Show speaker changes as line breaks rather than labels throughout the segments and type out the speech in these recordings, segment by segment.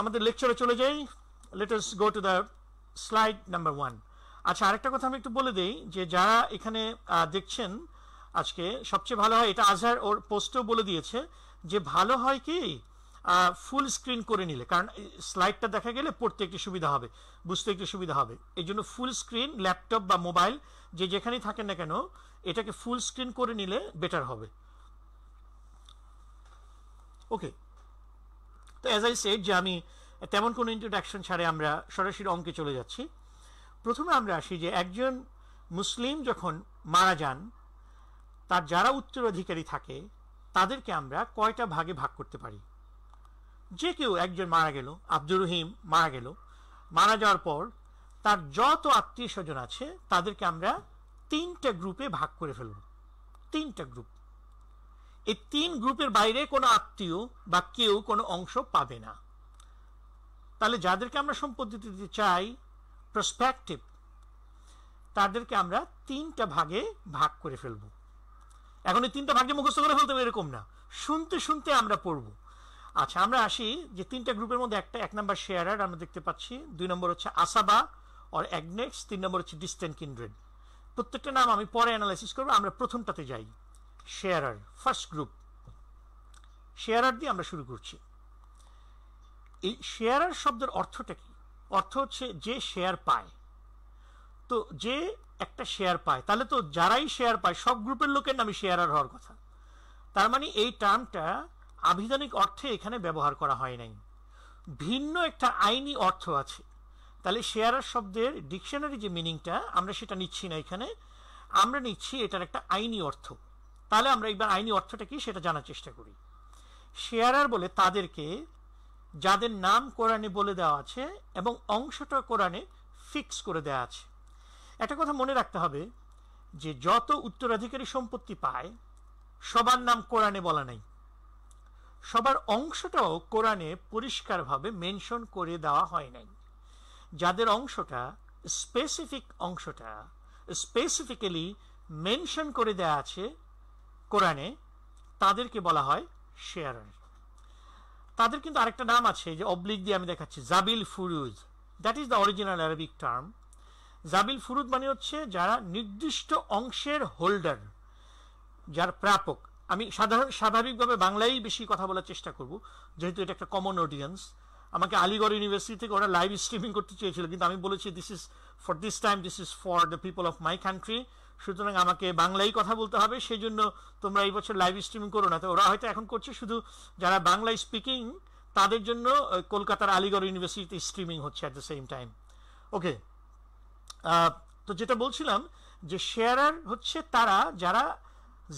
আমাদের লেকচারে চলে যাই let's go to the slide number one আচ্ছা আরেকটা কথা আমি একটু বলে দিই যে যারা এখানে দেখছেন আজকে সবচেয়ে ভালো হয় এটা আজহার ওর পোস্টেও বলে দিয়েছে যে ভালো হয় কি ফুল স্ক্রিন করে নিলে কারণ স্লাইডটা দেখা গেলে পড়তে একটু সুবিধা হবে বুঝতে একটু সুবিধা হবে এই জন্য ফুল স্ক্রিন ল্যাপটপ বা মোবাইল যে যেখানেই থাকেন না কেন এটাকে ফুল স্ক্রিন করে নিলে বেটার হবে ওকে তো অ্যাজ আই সেড যে আমি তেমন কোনো ইন্ট্রোডাকশন ছাড়াই আমরা সরাসরি অঙ্কে চলে যাচ্ছি প্রথমে আমরা আসি যে একজন মুসলিম যখন মারা যান তার যারা উত্তরাধিকারী থাকে তাদেরকে আমরা কয়টা ভাগে ভাগ করতে পারি যে কেউ একজন মারা গেল আব্দুর রহিম মারা গেল মারা যাওয়ার পর তার যত আত্মীয় স্বজন আছে তাদেরকে আমরা তিনটা গ্রুপে ভাগ করে ফেলব তিনটা গ্রুপ এই তিন গ্রুপের বাইরে কোনো আত্মীয় বা কেউ কোনো অংশ পাবে না তাহলে যাদেরকে আমরা সম্পত্তি দিতে চাই প্রসপেক্টিভ তাদেরকে আমরা তিনটা ভাগে ভাগ করে ফেলব এখন এই তিনটা ভাগে মুখস্থ করে ফেলতে হবে এরকম না শুনতে শুনতে আমরা পড়ব আচ্ছা আমরা আসি যে তিনটা গ্রুপের মধ্যে একটা এক নম্বর শেয়ারার আমরা দেখতে পাচ্ছি দুই নম্বর হচ্ছে আসাবা অর অ্যাগনেক্স তিন নম্বর হচ্ছে ডিস্টেন্ট কিন্ড্রেড প্রত্যেকটা নাম আমি পরে অ্যানালাইসিস করবো আমরা প্রথমটাতে যাই শেয়ারার ফার্স্ট গ্রুপ শেয়ারার দিয়ে আমরা শুরু করছি এই শেয়ারার শব্দের অর্থটা কি অর্থ হচ্ছে যে শেয়ার পায় তো যে একটা শেয়ার পায় তাহলে তো যারাই শেয়ার পায় সব গ্রুপের লোকের নামে শেয়ারার হওয়ার কথা তার মানে এই টার্মটা আভিধানিক অর্থে এখানে ব্যবহার করা হয় নাই ভিন্ন একটা আইনি অর্থ আছে তাহলে শেয়ারার শব্দের ডিকশনারি যে মিনিংটা আমরা সেটা নিচ্ছি না এখানে আমরা নিচ্ছি এটার একটা আইনি অর্থ তাহলে আমরা একবার আইনি অর্থটা কি সেটা জানার চেষ্টা করি শেয়ারার বলে তাদেরকে যাদের নাম কোরআনে বলে দেওয়া আছে এবং অংশটা কোরআনে ফিক্স করে দেওয়া আছে একটা কথা মনে রাখতে হবে যে যত উত্তরাধিকারী সম্পত্তি পায় সবার নাম কোরআনে বলা নাই সবার অংশটাও কোরআনে পরিষ্কারভাবে মেনশন করে দেওয়া হয় নাই যাদের অংশটা স্পেসিফিক অংশটা স্পেসিফিক্যালি মেনশন করে দেওয়া আছে কোরআনে তাদেরকে বলা হয় শেয়ারন তাদের কিন্তু আরেকটা নাম আছে যে অবলিক দিয়ে আমি দেখাচ্ছি জাবিল ফুরুজ that is the original Arabic term জাবিল ফুরুদ মানে হচ্ছে যারা নির্দিষ্ট অংশের হোল্ডার যার প্রাপক আমি সাধারণ স্বাভাবিকভাবে বাংলায় বেশি কথা বলার চেষ্টা করব যেহেতু এটা একটা কমন অডিয়েন্স আমাকে আলিগড় ইউনিভার্সিটি থেকে ওরা লাইভ স্ট্রিমিং করতে চেয়েছিল কিন্তু আমি বলেছি this is for this time this is for the people of my country সুতরাং আমাকে বাংলায় কথা বলতে হবে সেই জন্য তোমরা এই বছর লাইভ স্ট্রিমিং করো না তো ওরা হয়তো এখন করছে শুধু যারা বাংলায় স্পিকিং তাদের জন্য কলকাতার আলিগড় ইউনিভার্সিটিতে স্ট্রিমিং হচ্ছে at the same time okay তো যেটা বলছিলাম যে শেয়ারার হচ্ছে তারা যারা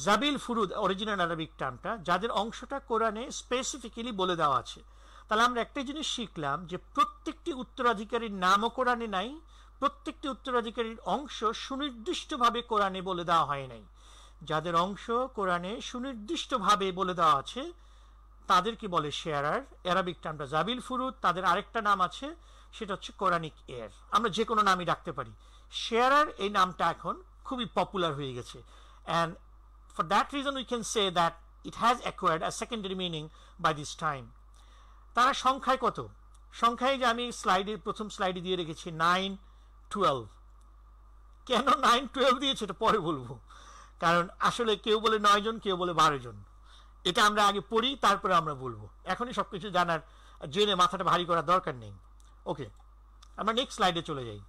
জাবিল ফুরুদ অরিজিনাল আরবিক টার্মটা যাদের অংশটা কোরআনে স্পেসিফিক্যালি বলে দেওয়া আছে তাহলে আমরা একটাই জিনিস শিখলাম যে প্রত্যেকটি উত্তরাধিকারীর নামও কোরআনে নাই প্রত্যেকটি উত্তরাধিকারীর অংশ সুনির্দিষ্টভাবে কোরআনে বলে দেওয়া হয় নাই যাদের অংশ কোরআনে সুনির্দিষ্টভাবে বলে দেওয়া আছে তাদেরকে বলে শেয়ারার অ্যারাবিক টার্মটা জাবিল ফুরুদ তাদের আরেকটা নাম আছে সেটা হচ্ছে কোরআনিক এয়ার আমরা যে কোনো নামই রাখতে পারি শেয়ারার এই নামটা এখন খুবই পপুলার হয়ে গেছে and for that reason we can say that it has acquired a secondary meaning by this time তারা সংখ্যায় কত সংখ্যায় যে আমি স্লাইডে প্রথম স্লাইডে দিয়ে রেখেছি নাইন টুয়েলভ কেন নাইন টুয়েলভ দিয়েছে এটা পরে বলবো কারণ আসলে কেউ বলে নয়জন কেউ বলে বারো জন এটা আমরা আগে পড়ি তারপরে আমরা বলবো এখনই সব কিছু জানার জেনে মাথাটা ভারী করার দরকার নেই ওকে আমরা নেক্সট স্লাইডে চলে যাই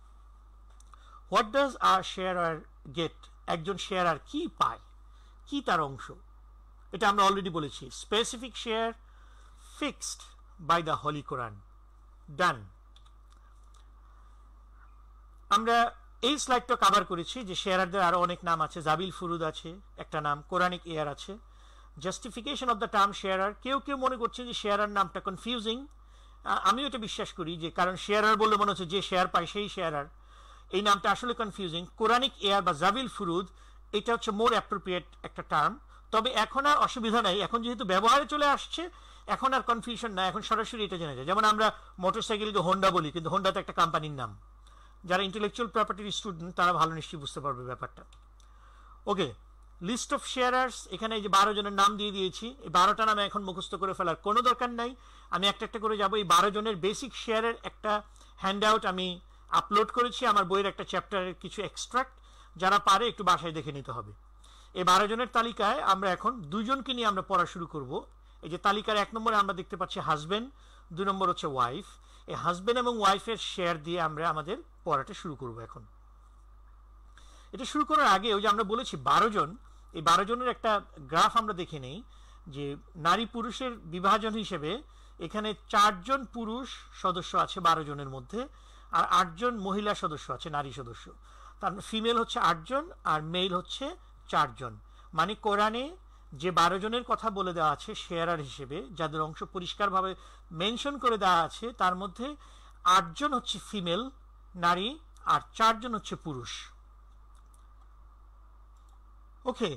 হোয়াট ডাজ আর শেয়ার আর গেট একজন শেয়ার আর কী পায় কি তার অংশ এটা আমরা অলরেডি বলেছি specific share fixed by the holy Quran done আমরা এই স্লাইডটা কাভার করেছি যে শেয়ারারদের আরও অনেক নাম আছে জাবিল ফুরুদ আছে একটা নাম কোরআনিক এয়ার আছে justification of the term sharer কেউ কেউ মনে করছেন যে শেয়ারার নামটা কনফিউজিং আমিও এটা বিশ্বাস করি যে কারণ শেয়ারার বললে মনে হচ্ছে যে শেয়ার পায় সেই শেয়ারার এই নামটা আসলে কনফিউজিং কোরআনিক এয়ার বা জাবিল ফুরুদ এটা হচ্ছে মোর অ্যাপ্রোপ্রিয়েট একটা টার্ম তবে এখন আর অসুবিধা নাই এখন যেহেতু ব্যবহারে চলে আসছে এখন আর কনফিউশন না এখন সরাসরি এটা জেনে যায় যেমন আমরা মোটরসাইকেলকে হোন্ডা বলি কিন্তু হোন্ডা তো একটা কোম্পানির নাম যারা ইন্টেলেকচুয়াল প্রপার্টির স্টুডেন্ট তারা ভালো নিশ্চয়ই বুঝতে পারবে ব্যাপারটা ওকে লিস্ট অফ শেয়ারার্স এখানে এই যে বারো জনের নাম দিয়ে দিয়েছি এই বারোটা নামে এখন মুখস্থ করে ফেলার কোনো দরকার নাই আমি একটা একটা করে যাবো এই বারো জনের বেসিক শেয়ারের একটা হ্যান্ড আউট আমি আপলোড করেছি আমার বইয়ের একটা চ্যাপ্টারের কিছু এক্সট্রাক্ট যারা পারে একটু বাসায় দেখে নিতে হবে এই বারো জনের তালিকায় আমরা এখন দুজনকে নিয়ে আমরা পড়া শুরু করব এই যে তালিকার এক নম্বরে আমরা দেখতে পাচ্ছি হাজব্যান্ড দুই নম্বর হচ্ছে ওয়াইফ এই হাজব্যান্ড এবং ওয়াইফের শেয়ার দিয়ে আমরা আমাদের পড়াটা শুরু করব এখন এটা শুরু করার আগে ওই যে আমরা বলেছি বারো জন এই বারো জনের একটা গ্রাফ আমরা দেখে নেই যে নারী পুরুষের বিভাজন হিসেবে এখানে চারজন পুরুষ সদস্য আছে বারো জনের মধ্যে আর আটজন মহিলা সদস্য আছে নারী সদস্য তার ফিমেল হচ্ছে আটজন আর মেল হচ্ছে চারজন মানে কোরআনে যে বারো জনের কথা বলে দেওয়া আছে শেয়ারার হিসেবে যাদের অংশ পরিষ্কারভাবে মেনশন করে দেওয়া আছে তার মধ্যে আটজন হচ্ছে ফিমেল নারী আর চারজন হচ্ছে পুরুষ ওকে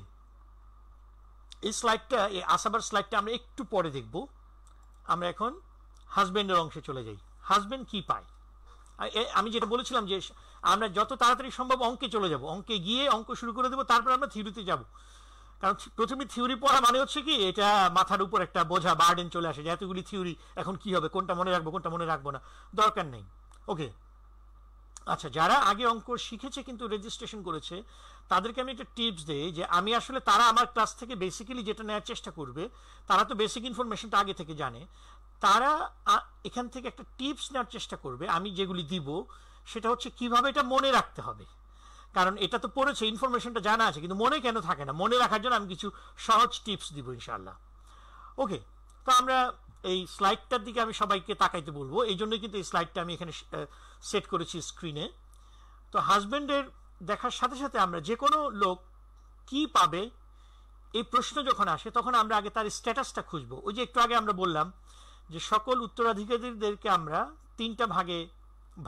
এই স্লাইডটা এই আসাবার স্লাইডটা আমরা একটু পরে দেখব আমরা এখন হাজব্যান্ডের অংশে চলে যাই হাজব্যান্ড কি পায় আমি যেটা বলেছিলাম যে আমরা যত তাড়াতাড়ি সম্ভব অঙ্কে চলে যাব অঙ্কে গিয়ে অঙ্ক শুরু করে দেবো তারপর আমরা থিরুতে যাব কারণ প্রথমে থিওরি পড়া মানে হচ্ছে কি এটা মাথার উপর একটা বোঝা বার্ডেন চলে আসে যে এতগুলি থিওরি এখন কি হবে কোনটা মনে রাখবো কোনটা মনে রাখবো না দরকার নেই ওকে আচ্ছা যারা আগে অঙ্ক শিখেছে কিন্তু রেজিস্ট্রেশন করেছে তাদেরকে আমি একটা টিপস দিই যে আমি আসলে তারা আমার ক্লাস থেকে বেসিক্যালি যেটা নেওয়ার চেষ্টা করবে তারা তো বেসিক ইনফরমেশনটা আগে থেকে জানে তারা এখান থেকে একটা টিপস নেওয়ার চেষ্টা করবে আমি যেগুলি দিব সেটা হচ্ছে কিভাবে এটা মনে রাখতে হবে কারণ এটা তো পড়েছে ইনফরমেশনটা জানা আছে কিন্তু মনে কেন থাকে না মনে রাখার জন্য আমি কিছু সহজ টিপস দিব ইনশাল্লাহ ওকে তো আমরা এই স্লাইডটার দিকে আমি সবাইকে তাকাইতে বলবো এই জন্যই কিন্তু এই স্লাইডটা আমি এখানে সেট করেছি স্ক্রিনে তো হাজব্যান্ডের দেখার সাথে সাথে আমরা যে কোনো লোক কি পাবে এই প্রশ্ন যখন আসে তখন আমরা আগে তার স্ট্যাটাসটা খুঁজবো ওই যে একটু আগে আমরা বললাম যে সকল উত্তরাধিকারীদেরকে আমরা তিনটা ভাগে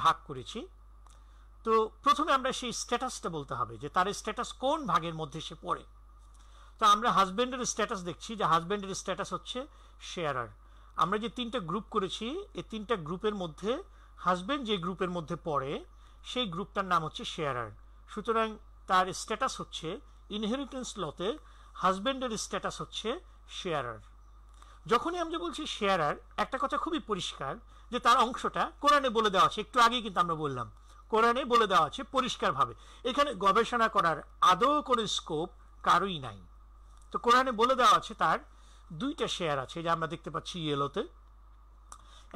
ভাগ করেছি তো প্রথমে আমরা সেই স্ট্যাটাসটা বলতে হবে যে তার স্ট্যাটাস কোন ভাগের মধ্যে সে পড়ে তো আমরা হাজব্যান্ডের স্ট্যাটাস দেখছি যে হাজব্যান্ডের স্ট্যাটাস হচ্ছে শেয়ারার আমরা যে তিনটা গ্রুপ করেছি এই তিনটা গ্রুপের মধ্যে হাজব্যান্ড যে গ্রুপের মধ্যে পড়ে সেই গ্রুপটার নাম হচ্ছে শেয়ারার সুতরাং তার স্ট্যাটাস হচ্ছে ইনহেরিটেন্স লতে হাজব্যান্ডের স্ট্যাটাস হচ্ছে শেয়ারার যখনই আমরা বলছি শেয়ারার একটা কথা খুবই পরিষ্কার যে তার অংশটা কোরআনে বলে দেওয়া আছে একটু আগে কিন্তু আমরা বললাম কোরআনে বলে দেওয়া আছে পরিষ্কারভাবে এখানে গবেষণা করার আদৌ কোনো স্কোপ কারোই নাই তো কোরআনে বলে দেওয়া আছে তার দুইটা শেয়ার আছে যে আমরা দেখতে পাচ্ছি ইয়েলোতে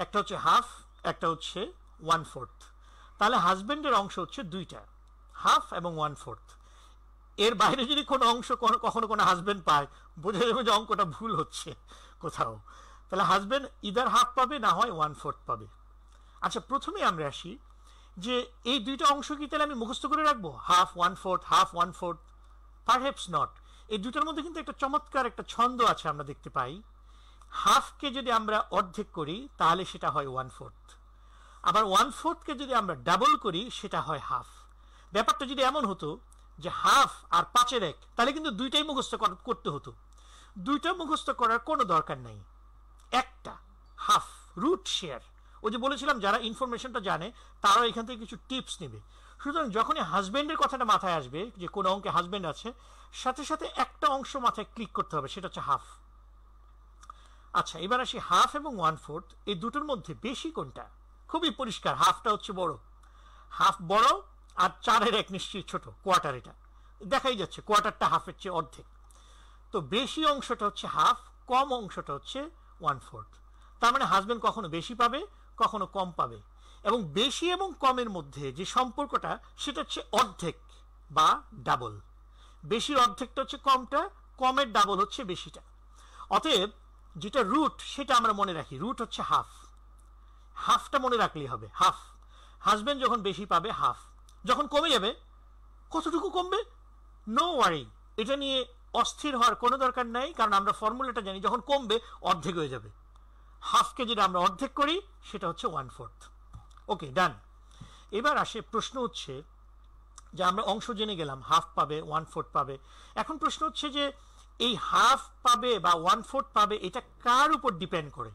একটা হচ্ছে হাফ একটা হচ্ছে ওয়ান ফোর্থ তাহলে হাজব্যান্ডের অংশ হচ্ছে দুইটা হাফ এবং ওয়ান ফোর্থ এর বাইরে যদি কোনো অংশ কখনো কোনো হাজব্যান্ড পায় বোঝা যাবে যে অঙ্কটা ভুল হচ্ছে কোথাও তাহলে হাজব্যান্ড ইদার হাফ পাবে না হয় ওয়ান ফোর্থ পাবে আচ্ছা প্রথমে আমরা আসি যে এই দুইটা অংশ কি তাহলে আমি মুখস্থ করে রাখবো half one fourth half one fourth perhaps not এই দুইটার মধ্যে কিন্তু একটা চমৎকার একটা ছন্দ আছে আমরা দেখতে পাই হাফকে যদি আমরা অর্ধেক করি তাহলে সেটা হয় ওয়ান ফোর্থ আবার ওয়ান ফোর্থকে যদি আমরা ডাবল করি সেটা হয় হাফ ব্যাপারটা যদি এমন হতো যে হাফ আর পাঁচের এক তাহলে কিন্তু দুইটাই মুখস্থ করতে হতো দুইটা মুখস্থ করার কোনো দরকার নাই একটা হাফ রুট শেয়ার ওই যে বলেছিলাম যারা ইনফরমেশনটা জানে তারাও এখান থেকে কিছু টিপস নেবে সুতরাং যখনই হাজব্যান্ডের কথাটা মাথায় আসবে যে কোন অঙ্কে হাজব্যান্ড আছে সাথে সাথে একটা অংশ মাথায় ক্লিক করতে হবে সেটা হচ্ছে হাফ আচ্ছা এবার আসি হাফ এবং ওয়ান ফোর্থ এই দুটোর মধ্যে বেশি কোনটা খুবই পরিষ্কার হাফটা হচ্ছে বড় হাফ বড় আর চারের এক নিশ্চয়ই ছোট কোয়ার্টার এটা দেখাই যাচ্ছে কোয়ার্টারটা হাফের চেয়ে অর্ধেক তো বেশি অংশটা হচ্ছে হাফ কম অংশটা হচ্ছে ওয়ান ফোর্থ তার মানে হাজব্যান্ড কখনো বেশি পাবে কখনো কম পাবে এবং বেশি এবং কমের মধ্যে যে সম্পর্কটা সেটা হচ্ছে অর্ধেক বা ডাবল বেশির অর্ধেকটা হচ্ছে কমটা কমের ডাবল হচ্ছে বেশিটা অতএব যেটা রুট সেটা আমরা মনে রাখি রুট হচ্ছে হাফ হাফটা মনে রাখলেই হবে হাফ হাজব্যান্ড যখন বেশি পাবে হাফ যখন কমে যাবে কতটুকু কমবে নো ওয়ারি এটা নিয়ে অস্থির হওয়ার কোনো দরকার নাই কারণ আমরা ফর্মুলাটা জানি যখন কমবে অর্ধেক হয়ে যাবে হাফকে যদি আমরা অর্ধেক করি সেটা হচ্ছে ওয়ান ফোর্থ ওকে ডান এবার আসে প্রশ্ন হচ্ছে যে আমরা অংশ জেনে গেলাম হাফ পাবে ওয়ান ফোর্থ পাবে এখন প্রশ্ন হচ্ছে যে এই হাফ পাবে বা ওয়ান ফোর্থ পাবে এটা কার উপর ডিপেন্ড করে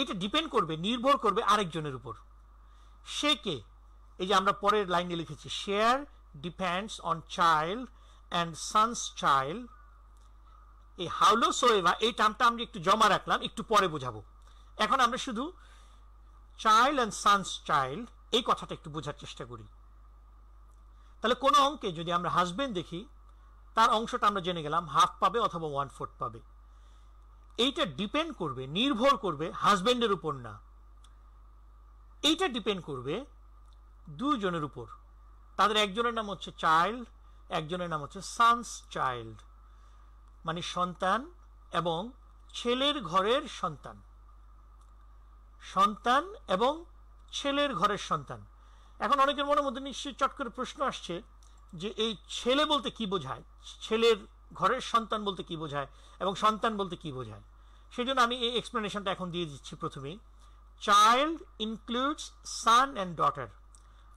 এটা ডিপেন্ড করবে নির্ভর করবে আরেকজনের উপর সে কে এই যে আমরা পরের লাইনে লিখেছি share depends on child and son's child এই হাউলো সোয়েভা এই টার্মটা আমরা একটু জমা রাখলাম একটু পরে বোঝাবো এখন আমরা শুধু চাইল্ড অ্যান্ড সানস চাইল্ড এই কথাটা একটু বোঝার চেষ্টা করি তাহলে কোনো অঙ্কে যদি আমরা হাজবেন্ড দেখি তার অংশটা আমরা জেনে গেলাম হাফ পাবে অথবা ওয়ান ফোর্থ পাবে এইটা ডিপেন্ড করবে নির্ভর করবে হাজবেন্ডের উপর না এইটা ডিপেন্ড করবে দুজনের উপর তাদের একজনের নাম হচ্ছে চাইল্ড একজনের নাম হচ্ছে সানস চাইল্ড মানে সন্তান এবং ছেলের ঘরের সন্তান সন্তান এবং ছেলের ঘরের সন্তান এখন অনেকের মনের মধ্যে নিশ্চয়ই চট করে প্রশ্ন আসছে যে এই ছেলে বলতে কি বোঝায় ছেলের ঘরের সন্তান বলতে কি বোঝায় এবং সন্তান বলতে কি বোঝায় সেই জন্য আমি এই এক্সপ্লেনেশনটা এখন দিয়ে দিচ্ছি প্রথমেই child includes son and daughter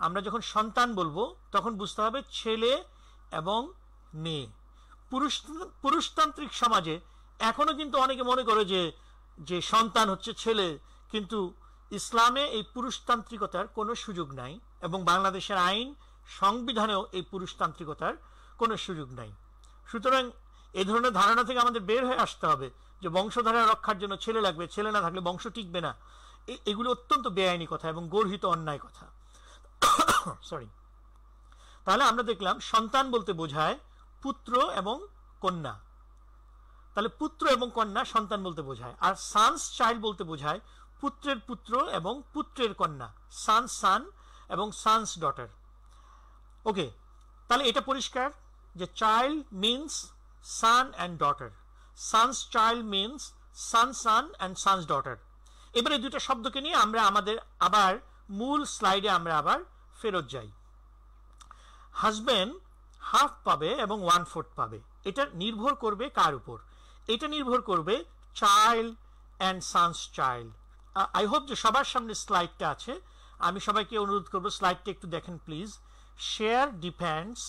আমরা যখন সন্তান বলবো তখন বুঝতে হবে ছেলে এবং মেয়ে পুরুষ পুরুষতান্ত্রিক সমাজে এখনও কিন্তু অনেকে মনে করে যে যে সন্তান হচ্ছে ছেলে কিন্তু ইসলামে এই পুরুষতান্ত্রিকতার কোনো সুযোগ নাই এবং বাংলাদেশের আইন সংবিধানেও এই পুরুষতান্ত্রিকতার কোনো সুযোগ নাই সুতরাং এ ধরনের ধারণা থেকে আমাদের বের হয়ে আসতে হবে যে বংশধারা রক্ষার জন্য ছেলে লাগবে ছেলে না থাকলে বংশ টিকবে না এগুলো অত্যন্ত বেআইনি কথা এবং গর্হিত অন্যায় কথা সরি তাহলে আমরা দেখলাম সন্তান বলতে বোঝায় পুত্র এবং কন্যা তাহলে পুত্র এবং কন্যা সন্তান বলতে বোঝায় আর সানস চাইল্ড বলতে বোঝায় পুত্রের পুত্র এবং পুত্রের কন্যা সানস সান এবং সানস ডটার ওকে তাহলে এটা পরিষ্কার যে child means son and daughter son's child means son son and son's daughter এবারে দুইটা শব্দকে নিয়ে আমরা আমাদের আবার মূল স্লাইডে আমরা আবার ফেরত যাই হাজব্যান্ড হাফ পাবে এবং ওয়ান ফোর্থ পাবে এটা নির্ভর করবে কার উপর এটা নির্ভর করবে child and son's child I hope যে সবার সামনে স্লাইডটা আছে আমি সবাইকে অনুরোধ করবো স্লাইডটা একটু দেখেন প্লিজ শেয়ার ডিপেন্ডস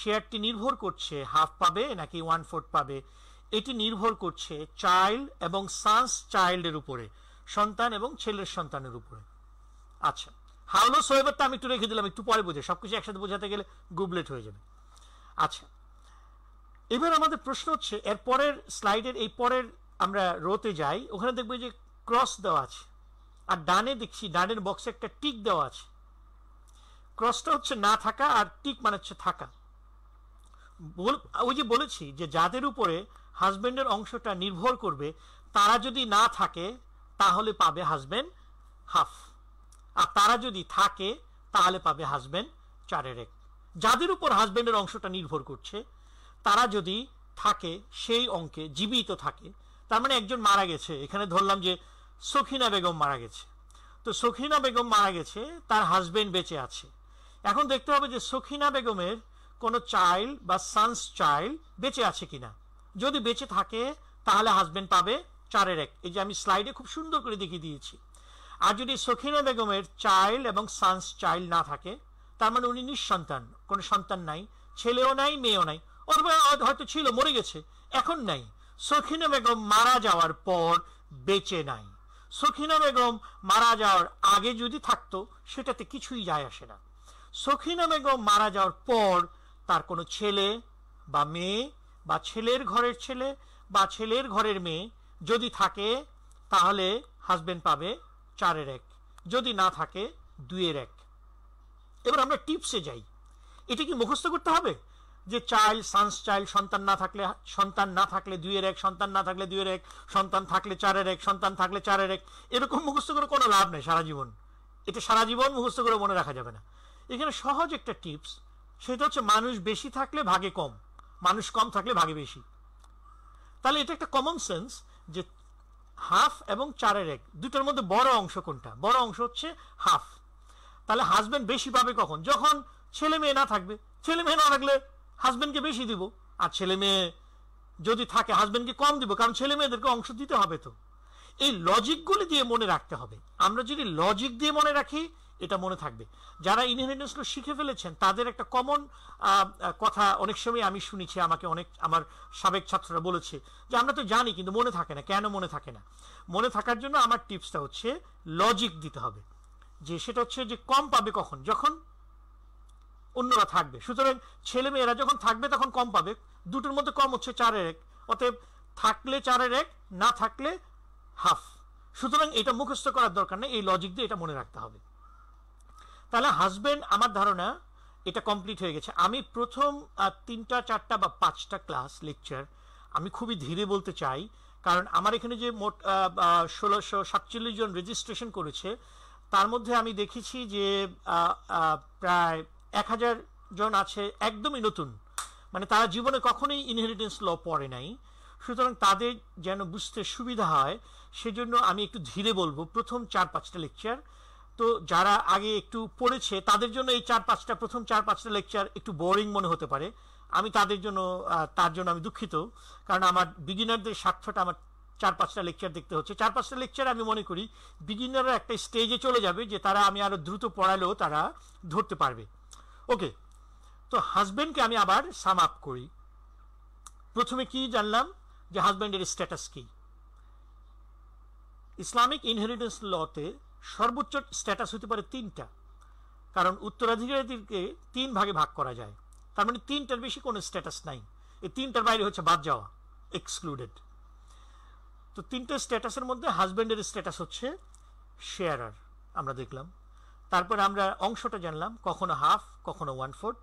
শেয়ারটি নির্ভর করছে হাফ পাবে নাকি ওয়ান ফোর্থ পাবে এটি নির্ভর করছে চাইল্ড এবং সান্স চাইল্ডের উপরে সন্তান এবং ছেলের সন্তানের উপরে আচ্ছা হাউলো সোয়েবারটা আমি একটু রেখে দিলাম একটু পরে বোঝে সবকিছু একসাথে বোঝাতে গেলে গুবলেট হয়ে যাবে আচ্ছা এবার আমাদের প্রশ্ন হচ্ছে এর পরের স্লাইডের এই পরের আমরা রোতে যাই ওখানে দেখবে যে ক্রস দেওয়া আছে আর ডানে দেখছি ডানের বক্সে একটা টিক দেওয়া আছে ক্রসটা হচ্ছে না থাকা আর টিক মানে হচ্ছে থাকা ওই যে বলেছি যে যাদের উপরে হাজব্যান্ডের অংশটা নির্ভর করবে তারা যদি না থাকে তাহলে পাবে হাজব্যান্ড হাফ আর তারা যদি থাকে তাহলে পাবে হাজব্যান্ড চারের এক যাদের উপর হাজব্যান্ডের অংশটা নির্ভর করছে তারা যদি থাকে সেই অঙ্কে জীবিত থাকে তার মানে একজন মারা গেছে এখানে ধরলাম যে সখিনা বেগম মারা গেছে তো সখিনা বেগম মারা গেছে তার হাজবেন্ড বেঁচে আছে এখন দেখতে হবে যে সখিনা বেগমের কোনো চাইল্ড বা সানস চাইল্ড বেঁচে আছে কিনা যদি বেঁচে থাকে তাহলে হাজবেন্ড পাবে চারের এক এই যে আমি স্লাইডে খুব সুন্দর করে দেখিয়ে দিয়েছি আর যদি সখিনা বেগমের চাইল্ড এবং সানস চাইল্ড না থাকে তার মানে উনি নিঃসন্তান কোনো সন্তান নাই ছেলেও নাই মেয়েও নাই অথবা হয়তো ছিল মরে গেছে এখন নাই সখিনা বেগম মারা যাওয়ার পর বেঁচে নাই সখিনা বেগম মারা যাওয়ার আগে যদি থাকতো সেটাতে কিছুই যায় আসে না সখিনা বেগম মারা যাওয়ার পর তার কোনো ছেলে বা মেয়ে বা ছেলের ঘরের ছেলে বা ছেলের ঘরের মেয়ে যদি থাকে তাহলে হাজবেন্ড পাবে চারের এক যদি না থাকে দুয়ের এক এবার আমরা টিপসে যাই এটা কি মুখস্থ করতে হবে যে চাইল্ড সানস চাইল্ড সন্তান না থাকলে সন্তান না থাকলে দুইয়ের এক সন্তান না থাকলে দুইয়ের এক সন্তান থাকলে চারের এক সন্তান থাকলে চারের এক এরকম মুখস্থ করে কোনো লাভ নেই সারা জীবন এটা সারা জীবন মুখস্থ করে মনে রাখা যাবে না এখানে সহজ একটা টিপস সেটা হচ্ছে মানুষ বেশি থাকলে ভাগে কম মানুষ কম থাকলে ভাগে বেশি তাহলে এটা একটা কমন সেন্স যে হাফ এবং চারের এক দুটোর মধ্যে বড় অংশ কোনটা বড় অংশ হচ্ছে হাফ তাহলে হাজব্যান্ড বেশি পাবে কখন যখন ছেলে মেয়ে না থাকবে ছেলে মেয়ে না থাকলে হাজব্যান্ডকে বেশি দিব আর ছেলে মেয়ে যদি থাকে হাজব্যান্ডকে কম দিব কারণ ছেলে মেয়েদেরকে অংশ দিতে হবে তো এই লজিকগুলি দিয়ে মনে রাখতে হবে আমরা যদি লজিক দিয়ে মনে রাখি এটা মনে থাকবে যারা ইনহেরিটেন্স শিখে ফেলেছেন তাদের একটা কমন কথা অনেক সময় আমি শুনেছি আমাকে অনেক আমার সাবেক ছাত্ররা বলেছে যে আমরা তো জানি কিন্তু মনে থাকে না কেন মনে থাকে না মনে থাকার জন্য আমার টিপসটা হচ্ছে লজিক দিতে হবে যে সেটা হচ্ছে যে কম পাবে কখন যখন অন্যরা থাকবে সুতরাং ছেলে মেয়েরা যখন থাকবে তখন কম পাবে দুটোর মধ্যে কম হচ্ছে চারের এক অতএব থাকলে চারের এক না থাকলে হাফ সুতরাং এটা মুখস্থ করার দরকার নেই এই লজিক দিয়ে এটা মনে রাখতে হবে তাহলে হাজব্যান্ড আমার ধারণা এটা কমপ্লিট হয়ে গেছে আমি প্রথম তিনটা চারটা বা পাঁচটা ক্লাস লেকচার আমি খুবই ধীরে বলতে চাই কারণ আমার এখানে যে মোট ষোলোশো সাতচল্লিশ জন রেজিস্ট্রেশন করেছে তার মধ্যে আমি দেখেছি যে প্রায় এক হাজার জন আছে একদমই নতুন মানে তারা জীবনে কখনোই ইনহেরিটেন্স ল পড়ে নাই সুতরাং তাদের যেন বুঝতে সুবিধা হয় সেজন্য আমি একটু ধীরে বলবো প্রথম চার পাঁচটা লেকচার তো যারা আগে একটু পড়েছে তাদের জন্য এই চার পাঁচটা প্রথম চার পাঁচটা লেকচার একটু বোরিং মনে হতে পারে আমি তাদের জন্য তার জন্য আমি দুঃখিত কারণ আমার বিগিনারদের স্বার্থটা আমার চার পাঁচটা লেকচার দেখতে হচ্ছে চার পাঁচটা লেকচার আমি মনে করি বিগিনাররা একটা স্টেজে চলে যাবে যে তারা আমি আরও দ্রুত পড়ালেও তারা ধরতে পারবে ওকে তো হাজব্যান্ডকে আমি আবার সাম আপ করি প্রথমে কি জানলাম যে হাজব্যান্ডের স্ট্যাটাস কি ইসলামিক ইনহেরিটেন্স লতে সর্বোচ্চ স্ট্যাটাস হতে পারে তিনটা কারণ উত্তরাধিকারীদেরকে তিন ভাগে ভাগ করা যায় তার মানে তিনটার বেশি কোনো স্ট্যাটাস নাই এই তিনটার বাইরে হচ্ছে বাদ যাওয়া এক্সক্লুডেড তো তিনটে স্ট্যাটাসের মধ্যে হাজব্যান্ডের স্ট্যাটাস হচ্ছে শেয়ারার আমরা দেখলাম তারপর আমরা অংশটা জানলাম কখনো হাফ কখনো ওয়ান ফোর্থ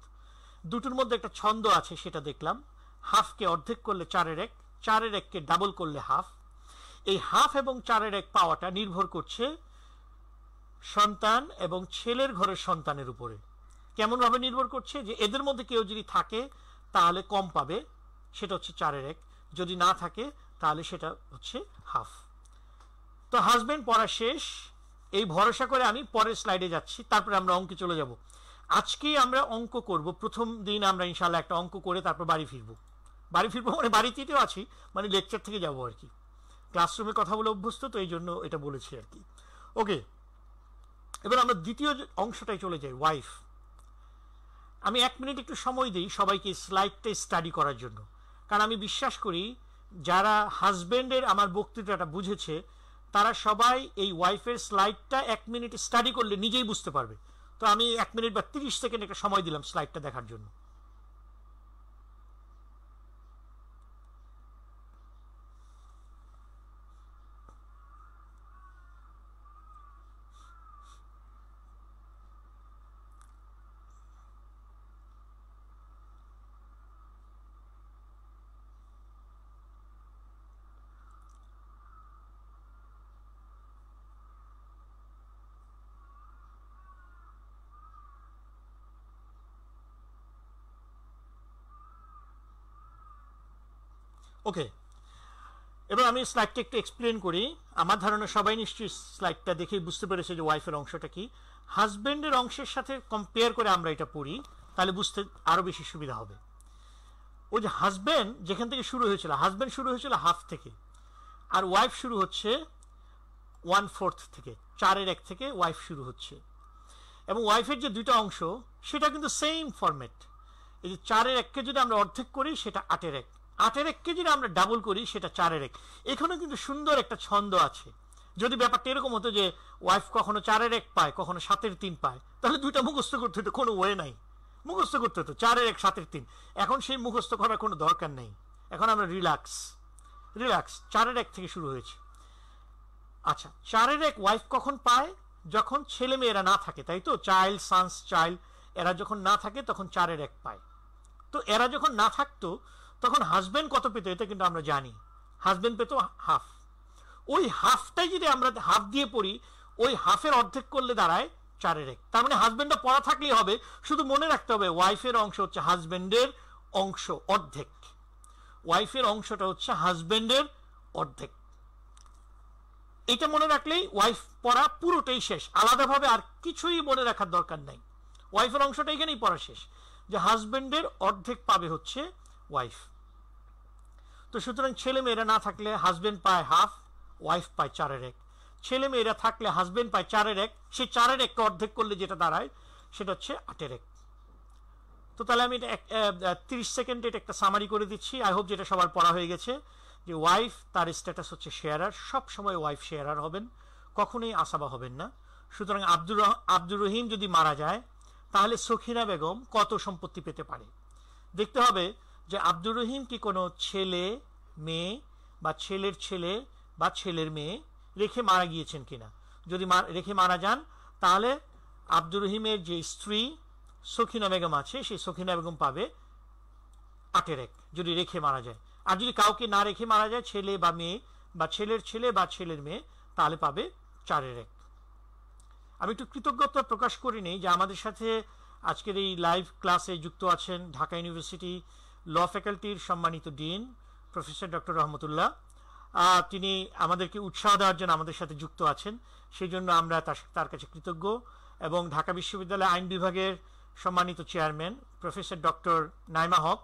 দুটোর মধ্যে একটা ছন্দ আছে সেটা দেখলাম হাফকে অর্ধেক করলে চারের এক চারের এককে ডাবল করলে হাফ এই হাফ এবং চারের এক পাওয়াটা নির্ভর করছে সন্তান এবং ছেলের ঘরের সন্তানের উপরে কেমনভাবে নির্ভর করছে যে এদের মধ্যে কেউ যদি থাকে তাহলে কম পাবে সেটা হচ্ছে চারের এক যদি না থাকে তাহলে সেটা হচ্ছে হাফ তো হাজব্যান্ড পড়া শেষ এই ভরসা করে আমি পরের স্লাইডে যাচ্ছি তারপরে আমরা অঙ্কে চলে যাব আজকেই আমরা অঙ্ক করব প্রথম দিন আমরা ইনশাল্লাহ একটা অঙ্ক করে তারপর বাড়ি ফিরবো বাড়ি ফিরবো মানে বাড়িতেই আছি মানে লেকচার থেকে যাব আর কি ক্লাসরুমে কথা বলে অভ্যস্ত তো এই জন্য এটা বলেছি আর কি ওকে এবার আমরা দ্বিতীয় অংশটাই চলে যাই ওয়াইফ আমি এক মিনিট একটু সময় দিই সবাইকে স্লাইডটা স্টাডি করার জন্য কারণ আমি বিশ্বাস করি যারা হাজব্যান্ডের আমার বক্তৃতাটা বুঝেছে তারা সবাই এই ওয়াইফের স্লাইডটা এক মিনিট স্টাডি করলে নিজেই বুঝতে পারবে তো আমি এক মিনিট বা তিরিশ সেকেন্ড একটা সময় দিলাম স্লাইডটা দেখার জন্য ওকে এবার আমি স্লাইডটা একটু এক্সপ্লেন করি আমার ধারণা সবাই নিশ্চয়ই স্লাইডটা দেখেই বুঝতে পেরেছে যে ওয়াইফের অংশটা কি হাজব্যান্ডের অংশের সাথে কম্পেয়ার করে আমরা এটা পড়ি তাহলে বুঝতে আরও বেশি সুবিধা হবে ওই যে হাজব্যান্ড যেখান থেকে শুরু হয়েছিল হাজব্যান্ড শুরু হয়েছিল হাফ থেকে আর ওয়াইফ শুরু হচ্ছে ওয়ান ফোর্থ থেকে চারের এক থেকে ওয়াইফ শুরু হচ্ছে এবং ওয়াইফের যে দুইটা অংশ সেটা কিন্তু সেম ফরম্যাট এই যে চারের এককে যদি আমরা অর্ধেক করি সেটা আটের এক আটের এককে কেজি আমরা ডাবল করি সেটা চারের এক এখানে কিন্তু সুন্দর একটা ছন্দ আছে যদি ব্যাপারটা এরকম হতো যে ওয়াইফ কখনো চারের এক পায় কখনো সাতের তিন পায় তাহলে দুইটা মুখস্থ করতে হতো কোনো ওয়ে নাই মুখস্থ করতে হতো চারের এক সাতের তিন এখন সেই মুখস্থ করার কোনো দরকার নেই এখন আমরা রিল্যাক্স রিল্যাক্স চারের এক থেকে শুরু হয়েছে আচ্ছা চারের এক ওয়াইফ কখন পায় যখন ছেলে মেয়েরা না থাকে তাই তো চাইল্ড সানস চাইল্ড এরা যখন না থাকে তখন চারের এক পায় তো এরা যখন না থাকতো তখন হাজব্যান্ড কত পেত এটা কিন্তু আমরা জানি হাজব্যান্ড পেত হাফ ওই হাফটাই যদি আমরা হাফ দিয়ে পড়ি ওই হাফের অর্ধেক করলে দাঁড়ায় চারের এক তার মানে হাজব্যান্ডটা পড়া থাকলেই হবে শুধু মনে রাখতে হবে ওয়াইফের অংশ হচ্ছে হাজব্যান্ডের অংশ অর্ধেক ওয়াইফের অংশটা হচ্ছে হাজব্যান্ডের অর্ধেক এটা মনে রাখলেই ওয়াইফ পড়া পুরোটাই শেষ আলাদাভাবে আর কিছুই মনে রাখার দরকার নাই ওয়াইফের অংশটা এখানেই পড়া শেষ যে হাজব্যান্ডের অর্ধেক পাবে হচ্ছে ওয়াইফ তো সুতরাং ছেলে মেয়েরা না থাকলে হাজব্যান্ড পায় হাফ ওয়াইফ পায় চারের এক ছেলে মেয়েরা থাকলে হাজব্যান্ড পায় চারের এক সে চারের এককে অর্ধেক করলে যেটা দাঁড়ায় সেটা হচ্ছে আটের এক তো তাহলে আমি এটা তিরিশ সেকেন্ড এটা একটা সামারি করে দিচ্ছি আই হোপ যেটা সবার পড়া হয়ে গেছে যে ওয়াইফ তার স্ট্যাটাস হচ্ছে শেয়ারার সব সময় ওয়াইফ শেয়ারার হবেন কখনোই আসাবা হবেন না সুতরাং আব্দুর আব্দুর রহিম যদি মারা যায় তাহলে সখিনা বেগম কত সম্পত্তি পেতে পারে দেখতে হবে যে আব্দুর রহিম কি কোনো ছেলে মেয়ে বা ছেলের ছেলে বা ছেলের মেয়ে রেখে মারা গিয়েছেন কিনা যদি রেখে মারা যান তাহলে আব্দুর রহিমের যে স্ত্রী সখিনা বেগম আছে সেই সখিনা বেগম পাবে আটের এক যদি রেখে মারা যায় আর যদি কাউকে না রেখে মারা যায় ছেলে বা মেয়ে বা ছেলের ছেলে বা ছেলের মেয়ে তাহলে পাবে চারের এক আমি একটু কৃতজ্ঞতা প্রকাশ করিনি যে আমাদের সাথে আজকের এই লাইভ ক্লাসে যুক্ত আছেন ঢাকা ইউনিভার্সিটি ল ফ্যাকাল্টির সম্মানিত ডিন প্রফেসর ডক্টর রহমতুল্লাহ তিনি আমাদেরকে উৎসাহ দেওয়ার জন্য আমাদের সাথে যুক্ত আছেন সেই জন্য আমরা তার কাছে কৃতজ্ঞ এবং ঢাকা বিশ্ববিদ্যালয় আইন বিভাগের সম্মানিত chairman professor doctor Naima Haque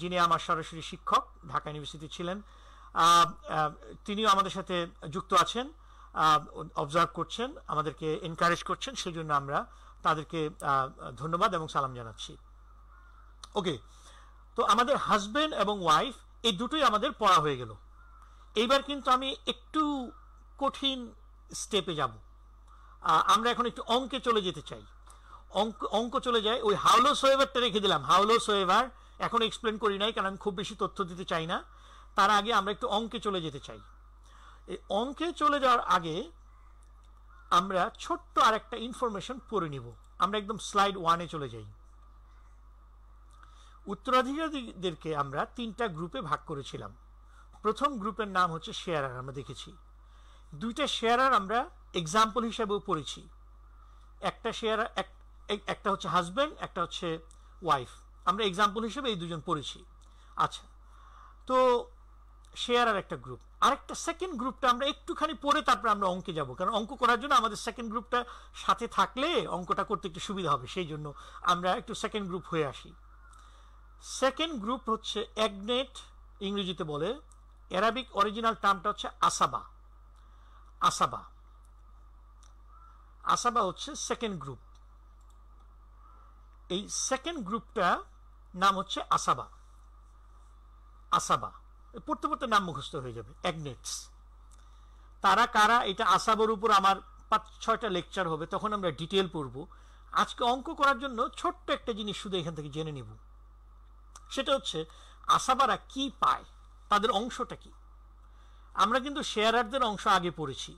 যিনি আমার সরাসরি শিক্ষক ঢাকা ইউনিভার্সিটি ছিলেন তিনিও আমাদের সাথে যুক্ত আছেন অবজার্ভ করছেন আমাদেরকে এনকারেজ করছেন সেই জন্য আমরা তাদেরকে ধন্যবাদ এবং সালাম জানাচ্ছি ওকে তো আমাদের হাজব্যান্ড এবং ওয়াইফ এই দুটোই আমাদের পড়া হয়ে গেল এইবার কিন্তু আমি একটু কঠিন স্টেপে যাব আমরা এখন একটু অঙ্কে চলে যেতে চাই অঙ্ক অঙ্ক চলে যায় ওই হাওলো সোয়েভারটা রেখে দিলাম হাওলো সোয়েভার এখন এক্সপ্লেন করি নাই কারণ আমি খুব বেশি তথ্য দিতে চাই না তার আগে আমরা একটু অঙ্কে চলে যেতে চাই এই অঙ্কে চলে যাওয়ার আগে আমরা ছোট্ট আর একটা ইনফরমেশন পড়ে নিব আমরা একদম স্লাইড ওয়ানে চলে যাই উত্তরাধিকারীদেরকে আমরা তিনটা গ্রুপে ভাগ করেছিলাম প্রথম গ্রুপের নাম হচ্ছে শেয়ারার আমরা দেখেছি দুইটা শেয়ারার আমরা এক্সাম্পল হিসাবেও পড়েছি একটা শেয়ারার একটা হচ্ছে হাজব্যান্ড একটা হচ্ছে ওয়াইফ আমরা এক্সাম্পল হিসেবে এই দুজন পড়েছি আচ্ছা তো শেয়ার আর একটা গ্রুপ আরেকটা সেকেন্ড গ্রুপটা আমরা একটুখানি পড়ে তারপরে আমরা অঙ্কে যাব কারণ অঙ্ক করার জন্য আমাদের সেকেন্ড গ্রুপটা সাথে থাকলে অঙ্কটা করতে একটু সুবিধা হবে সেই জন্য আমরা একটু সেকেন্ড গ্রুপ হয়ে আসি সেকেন্ড গ্রুপ হচ্ছে অ্যাগনেট ইংরেজিতে বলে অ্যারাবিক অরিজিনাল টার্মটা হচ্ছে আসাবা আসাবা আসাবা হচ্ছে সেকেন্ড গ্রুপ এই সেকেন্ড গ্রুপটা নাম হচ্ছে আসাবা আসাবা পড়তে পড়তে নাম মুখস্থ হয়ে যাবে অ্যাগনেটস তারা কারা এটা আসাবার উপর আমার পাঁচ ছয়টা লেকচার হবে তখন আমরা ডিটেল পড়ব আজকে অঙ্ক করার জন্য ছোট্ট একটা জিনিস শুধু এখান থেকে জেনে নিব সেটা হচ্ছে আসাবারা কি পায় তাদের অংশটা কি আমরা কিন্তু শেয়ারারদের অংশ আগে পড়েছি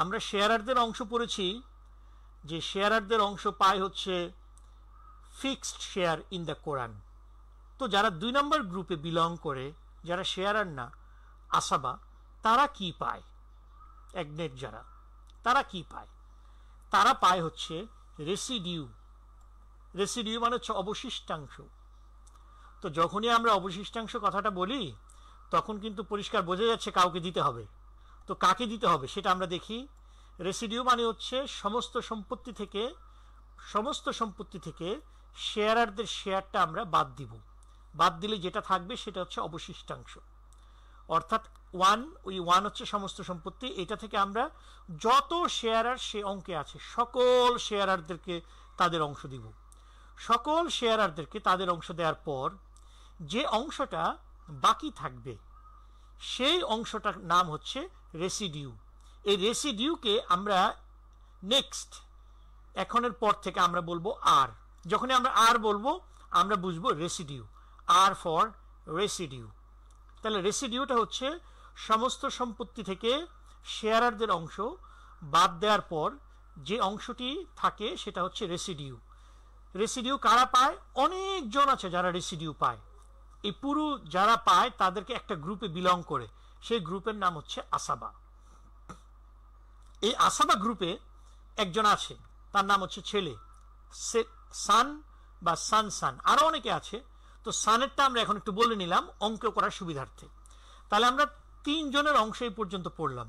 আমরা শেয়ারারদের অংশ পড়েছি যে শেয়ারারদের অংশ পায় হচ্ছে fixed share in the Quran তো যারা দুই নম্বর গ্রুপে বিলং করে যারা শেয়ারার না আসাবা তারা কি পায় একনেট যারা তারা কি পায় তারা পায় হচ্ছে রেসিডিউ রেসিডিউ মানে হচ্ছে অবশিষ্টাংশ তো যখনই আমরা অবশিষ্টাংশ কথাটা বলি তখন কিন্তু পরিষ্কার বোঝা যাচ্ছে কাউকে দিতে হবে তো কাকে দিতে হবে সেটা আমরা দেখি রেসিডিউ মানে হচ্ছে সমস্ত সম্পত্তি থেকে সমস্ত সম্পত্তি থেকে শেয়ারারদের শেয়ারটা আমরা বাদ দিব বাদ দিলে যেটা থাকবে সেটা হচ্ছে অবশিষ্টাংশ অর্থাৎ ওয়ান ওই ওয়ান হচ্ছে সমস্ত সম্পত্তি এটা থেকে আমরা যত শেয়ারার সে অঙ্কে আছে সকল শেয়ারারদেরকে তাদের অংশ দিব সকল শেয়ারারদেরকে তাদের অংশ দেওয়ার পর যে অংশটা বাকি থাকবে সেই অংশটার নাম হচ্ছে রেসিডিউ এই রেসিডিউকে আমরা নেক্সট এখনের পর থেকে আমরা বলবো আর যখনই আমরা আর বলবো আমরা বুঝবো রেসিডিউ আর ফর রেসিডিউ তাহলে রেসিডিউটা হচ্ছে সমস্ত সম্পত্তি থেকে শেয়ারারদের অংশ বাদ দেওয়ার পর যে অংশটি থাকে সেটা হচ্ছে রেসিডিউ রেসিডিউ কারা পায় অনেকজন আছে যারা রেসিডিউ পায় এই পুরু যারা পায় তাদেরকে একটা গ্রুপে বিলং করে সেই গ্রুপের নাম হচ্ছে আসাবা এই আসাবা গ্রুপে একজন আছে তার নাম হচ্ছে ছেলে সান বা সান সান আরো অনেকে আছে তো সানেরটা আমরা এখন একটু বলে নিলাম অঙ্ক করার সুবিধার্থে তাহলে আমরা তিনজনের অংশ এই পর্যন্ত পড়লাম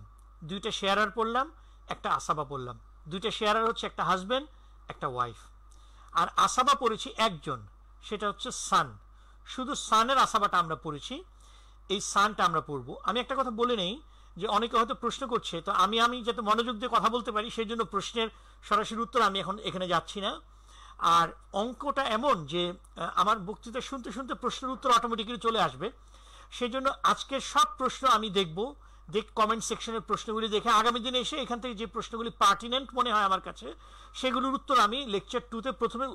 দুইটা শেয়ারার পড়লাম একটা আসাবা পড়লাম দুইটা শেয়ারার হচ্ছে একটা হাজব্যান্ড একটা ওয়াইফ আর আসাবা পড়েছি একজন সেটা হচ্ছে সান শুধু সানের আসাবাটা আমরা পড়েছি এই সানটা আমরা পড়ব আমি একটা কথা বলে নেই যে অনেকে হয়তো প্রশ্ন করছে তো আমি আমি যাতে মনোযোগ দিয়ে কথা বলতে পারি সেই জন্য প্রশ্নের সরাসরি উত্তর আমি এখন এখানে যাচ্ছি না আর অঙ্কটা এমন যে আমার বক্তৃতা শুনতে শুনতে প্রশ্নের উত্তর অটোমেটিক্যালি চলে আসবে সেই জন্য আজকের সব প্রশ্ন আমি দেখব দেখ কমেন্ট সেকশনের প্রশ্নগুলি দেখে আগামী দিনে এসে এখান থেকে যে প্রশ্নগুলি পার্টিনেন্ট মনে হয় আমার কাছে সেগুলোর উত্তর আমি লেকচার টুতে প্রথমে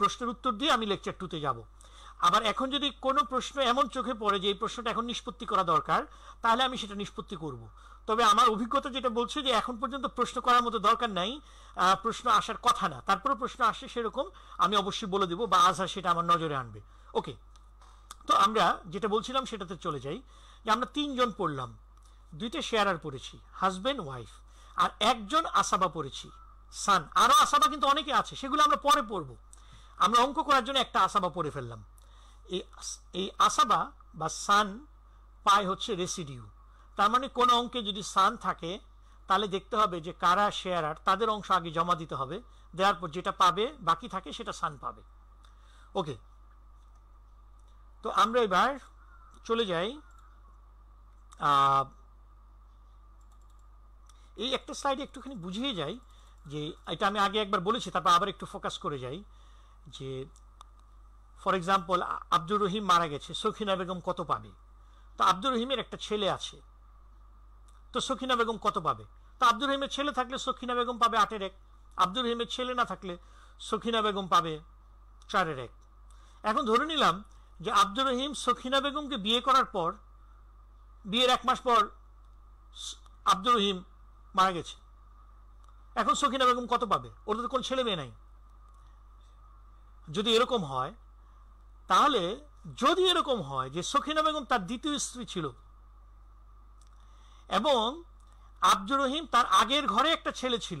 প্রশ্নের উত্তর দিয়ে আমি লেকচার টুতে যাব আবার এখন যদি কোনো প্রশ্ন এমন চোখে পড়ে যে এই প্রশ্নটা এখন নিষ্পত্তি করা দরকার তাহলে আমি সেটা নিষ্পত্তি করব তবে আমার অভিজ্ঞতা যেটা বলছে যে এখন পর্যন্ত প্রশ্ন করার মতো দরকার নাই প্রশ্ন আসার কথা না তারপরে প্রশ্ন আসে সেরকম আমি অবশ্যই বলে দেবো বা আজহা সেটা আমার নজরে আনবে ওকে তো আমরা যেটা বলছিলাম সেটাতে চলে যাই যে আমরা তিনজন পড়লাম দুইটা শেয়ারার পড়েছি হাজব্যান্ড ওয়াইফ আর একজন আসাবা পড়েছি সান আরও আসাবা কিন্তু অনেকে আছে সেগুলো আমরা পরে পড়ব আমরা অঙ্ক করার জন্য একটা আসাবা পড়ে ফেললাম এই আসাবা বা সান পায় হচ্ছে রেসিডিউ তার মানে কোনো অঙ্কে যদি সান থাকে তাহলে দেখতে হবে যে কারা শেয়ারার তাদের অংশ আগে জমা দিতে হবে দেওয়ার পর যেটা পাবে বাকি থাকে সেটা সান পাবে ওকে তো আমরা এবার চলে যাই এই একটা স্লাইড একটুখানি বুঝিয়ে যাই যে এটা আমি আগে একবার বলেছি তারপর আবার একটু ফোকাস করে যাই যে ফর এক্সাম্পল আব্দুর রহিম মারা গেছে সখিনা বেগম কত পাবে তো আব্দুর রহিমের একটা ছেলে আছে তো সখিনা বেগম কত পাবে তো আব্দুর রহিমের ছেলে থাকলে সখিনা বেগম পাবে আটের এক আব্দুর রহিমের ছেলে না থাকলে সখিনা বেগম পাবে চারের এক এখন ধরে নিলাম যে আব্দুর রহিম সখিনা বেগমকে বিয়ে করার পর বিয়ের এক মাস পর আব্দুর রহিম মারা গেছে এখন সখিনা বেগম কত পাবে ওদের তো কোনো ছেলে মেয়ে নাই যদি এরকম হয় তাহলে যদি এরকম হয় যে সখিনা বেগম তার দ্বিতীয় স্ত্রী ছিল এবং আব্দুর রহিম তার আগের ঘরে একটা ছেলে ছিল